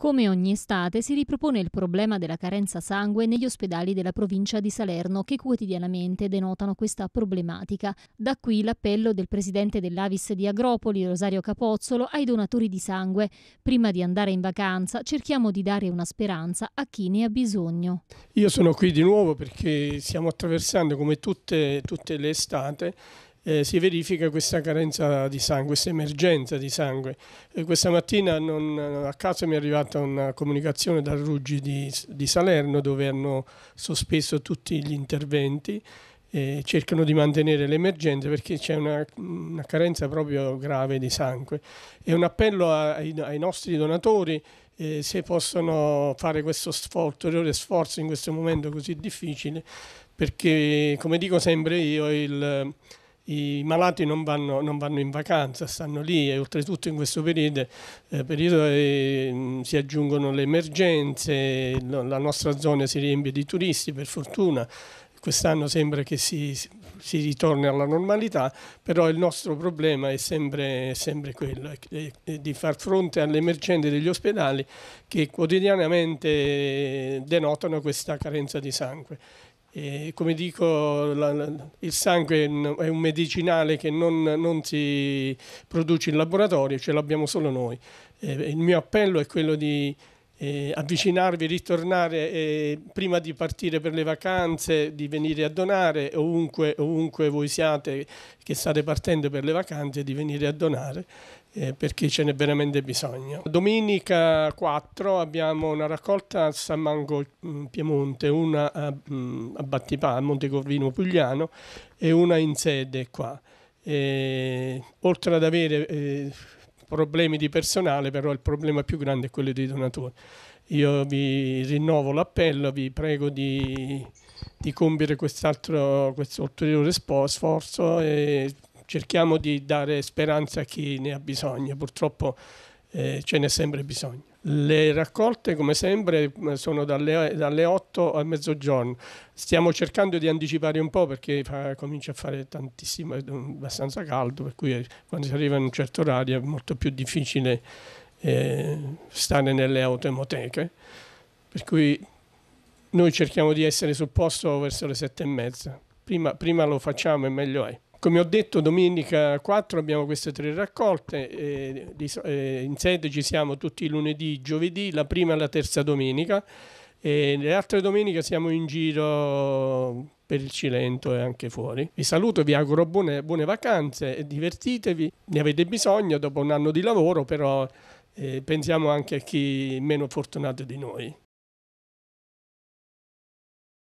Come ogni estate si ripropone il problema della carenza sangue negli ospedali della provincia di Salerno che quotidianamente denotano questa problematica. Da qui l'appello del presidente dell'Avis di Agropoli, Rosario Capozzolo, ai donatori di sangue. Prima di andare in vacanza cerchiamo di dare una speranza a chi ne ha bisogno. Io sono qui di nuovo perché stiamo attraversando come tutte, tutte le estate eh, si verifica questa carenza di sangue, questa emergenza di sangue. Eh, questa mattina non, a caso mi è arrivata una comunicazione dal Ruggi di, di Salerno dove hanno sospeso tutti gli interventi cercano di mantenere l'emergenza perché c'è una, una, carenza proprio grave di sangue. È un appello ai, ai nostri donatori eh, se possono fare questo sforzo, ulteriore sforzo in questo momento così difficile perché come dico sempre io il i malati non vanno, non vanno, in vacanza, stanno lì e oltretutto in questo periodo, eh, periodo eh, si aggiungono le emergenze, la nostra zona si riempie di turisti per fortuna, quest'anno sembra che si, si, ritorni alla normalità, però il nostro problema è sempre, è sempre quello, è, è di far fronte alle emergenze degli ospedali che quotidianamente denotano questa carenza di sangue e come dico, la, il sangue è un medicinale che non, non si produce in laboratorio, ce l'abbiamo solo noi. E il mio appello è quello di eh, avvicinarvi, ritornare eh, prima di partire per le vacanze, di venire a donare ovunque, ovunque voi siate che state partendo per le vacanze, di venire a donare eh, per chi ce n'è veramente bisogno. Domenica 4 abbiamo una raccolta a San Mango mm, Piemonte, una a, mm, a Battipà, a Monte Corvino Pugliano e una in sede qua. E, oltre ad avere eh, problemi di personale, però il problema più grande è quello dei donatori. Io vi rinnovo l'appello, vi prego di, di compiere quest'altro, questo ulteriore sforzo e cerchiamo di dare speranza a chi ne ha bisogno, purtroppo eh, ce n'è sempre bisogno. Le raccolte, come sempre, mm, sono dalle, dalle 8 al mezzogiorno. Stiamo cercando di anticipare un po' perché fa, comincia a fare tantissimo, è abbastanza caldo, per cui eh, quando si arriva in un certo orario è molto più difficile eh, stare nelle autoemoteche. Per cui noi cerchiamo di essere sul posto verso le sette e mezza. Prima, prima lo facciamo e meglio è. Come ho detto, domenica 4 abbiamo queste tre raccolte, eh, in sede ci siamo tutti i lunedì, giovedì, la prima e la terza domenica. E le altre domeniche siamo in giro per il Cilento e anche fuori. Vi saluto, vi auguro buone, buone vacanze, divertitevi, ne avete bisogno dopo un anno di lavoro, però eh, pensiamo anche a chi è meno fortunato di noi.